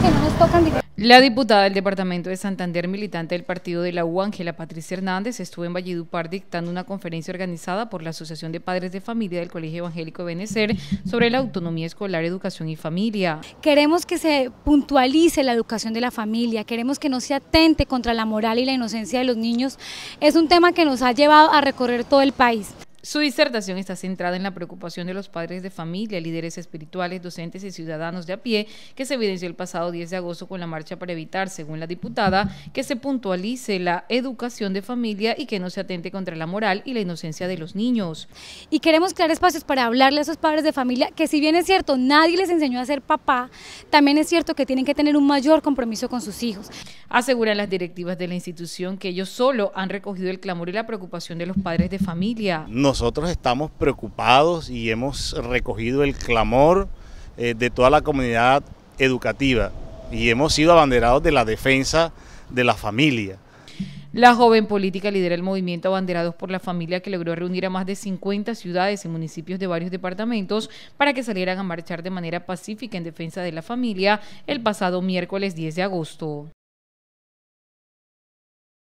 que no nos tocan La diputada del Departamento de Santander, militante del partido de la U, Ángela Patricia Hernández, estuvo en Valledupar dictando una conferencia organizada por la Asociación de Padres de Familia del Colegio Evangélico de Benecer sobre la autonomía escolar, educación y familia. Queremos que se puntualice la educación de la familia, queremos que no se atente contra la moral y la inocencia de los niños. Es un tema que nos ha llevado a recorrer todo el país. Su disertación está centrada en la preocupación de los padres de familia, líderes espirituales, docentes y ciudadanos de a pie, que se evidenció el pasado 10 de agosto con la marcha para evitar, según la diputada, que se puntualice la educación de familia y que no se atente contra la moral y la inocencia de los niños. Y queremos crear espacios para hablarle a esos padres de familia que si bien es cierto, nadie les enseñó a ser papá, también es cierto que tienen que tener un mayor compromiso con sus hijos. Aseguran las directivas de la institución que ellos solo han recogido el clamor y la preocupación de los padres de familia. No nosotros estamos preocupados y hemos recogido el clamor eh, de toda la comunidad educativa y hemos sido abanderados de la defensa de la familia. La joven política lidera el movimiento Abanderados por la Familia que logró reunir a más de 50 ciudades y municipios de varios departamentos para que salieran a marchar de manera pacífica en defensa de la familia el pasado miércoles 10 de agosto.